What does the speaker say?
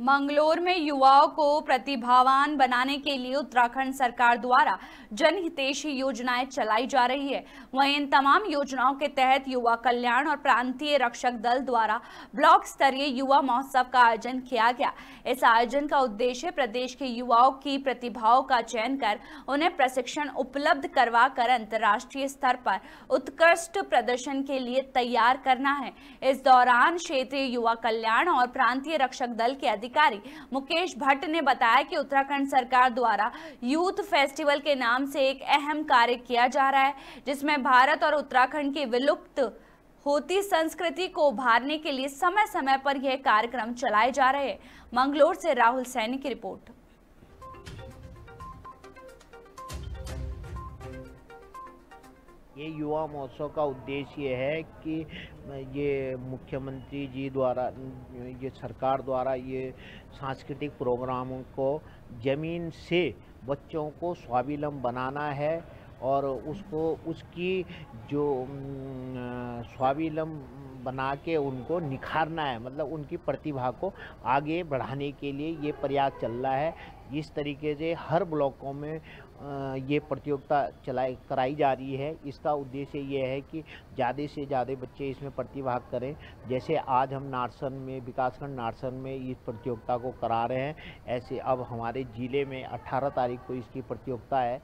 मंगलोर में युवाओं को प्रतिभावान बनाने के लिए उत्तराखंड सरकार द्वारा जनहितेशी योजनाएं चलाई जा रही है वहीं इन तमाम योजनाओं के तहत युवा कल्याण और प्रांतीय रक्षक दल द्वारा ब्लॉक स्तरीय युवा महोत्सव का आयोजन किया गया इस आयोजन का उद्देश्य प्रदेश के युवाओं की प्रतिभाओं का चयन कर उन्हें प्रशिक्षण उपलब्ध करवा कर अंतर्राष्ट्रीय स्तर पर उत्कृष्ट प्रदर्शन के लिए तैयार करना है इस दौरान क्षेत्रीय युवा कल्याण और प्रांतीय रक्षक दल के अधिकारी मुकेश भट्ट ने बताया कि उत्तराखंड सरकार द्वारा यूथ फेस्टिवल के नाम से एक अहम कार्य किया जा रहा है जिसमें भारत और उत्तराखंड की विलुप्त होती संस्कृति को उभारने के लिए समय समय पर यह कार्यक्रम चलाए जा रहे हैं मंगलोर से राहुल सैनी की रिपोर्ट ये युवा महोत्सव का उद्देश्य ये है कि ये मुख्यमंत्री जी द्वारा ये सरकार द्वारा ये सांस्कृतिक प्रोग्रामों को ज़मीन से बच्चों को स्वाविलम्ब बनाना है और उसको उसकी जो स्वाविलम्ब बना के उनको निखारना है मतलब उनकी प्रतिभा को आगे बढ़ाने के लिए ये प्रयास चल रहा है इस तरीके से हर ब्लॉकों में ये प्रतियोगिता चलाई कराई जा रही है इसका उद्देश्य ये है कि ज़्यादा से ज़्यादा बच्चे इसमें प्रतिभाग करें जैसे आज हम नारसन में विकासखंड नारसन में इस प्रतियोगिता को करा रहे हैं ऐसे अब हमारे ज़िले में 18 तारीख को इसकी प्रतियोगिता है